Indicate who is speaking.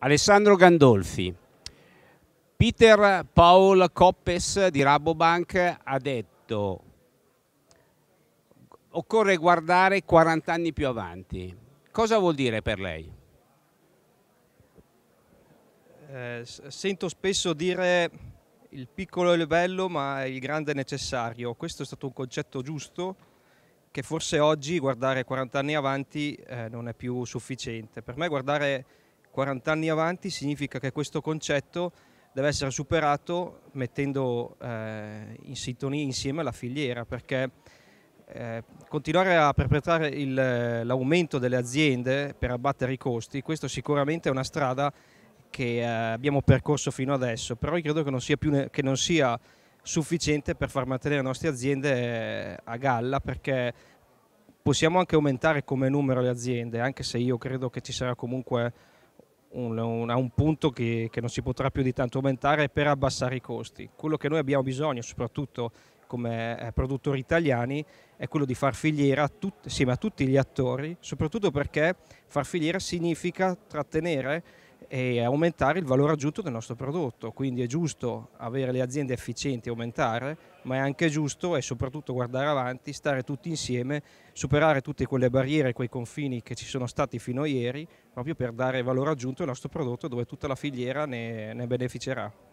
Speaker 1: Alessandro Gandolfi. Peter Paul Coppes di Rabobank ha detto occorre guardare 40 anni più avanti. Cosa vuol dire per lei?
Speaker 2: Eh, sento spesso dire il piccolo è il bello ma il grande è necessario. Questo è stato un concetto giusto che forse oggi guardare 40 anni avanti eh, non è più sufficiente. Per me guardare 40 anni avanti significa che questo concetto deve essere superato mettendo eh, in sintonia insieme la filiera perché eh, continuare a perpetrare l'aumento delle aziende per abbattere i costi, questo sicuramente è una strada che eh, abbiamo percorso fino adesso, però io credo che non sia, più, che non sia sufficiente per far mantenere le nostre aziende eh, a galla perché possiamo anche aumentare come numero le aziende, anche se io credo che ci sarà comunque un, un, a un punto che, che non si potrà più di tanto aumentare per abbassare i costi. Quello che noi abbiamo bisogno, soprattutto come eh, produttori italiani è quello di far filiera assieme a tutti gli attori, soprattutto perché far filiera significa trattenere e aumentare il valore aggiunto del nostro prodotto. Quindi è giusto avere le aziende efficienti e aumentare, ma è anche giusto e soprattutto guardare avanti, stare tutti insieme, superare tutte quelle barriere, quei confini che ci sono stati fino a ieri, proprio per dare valore aggiunto al nostro prodotto dove tutta la filiera ne, ne beneficerà.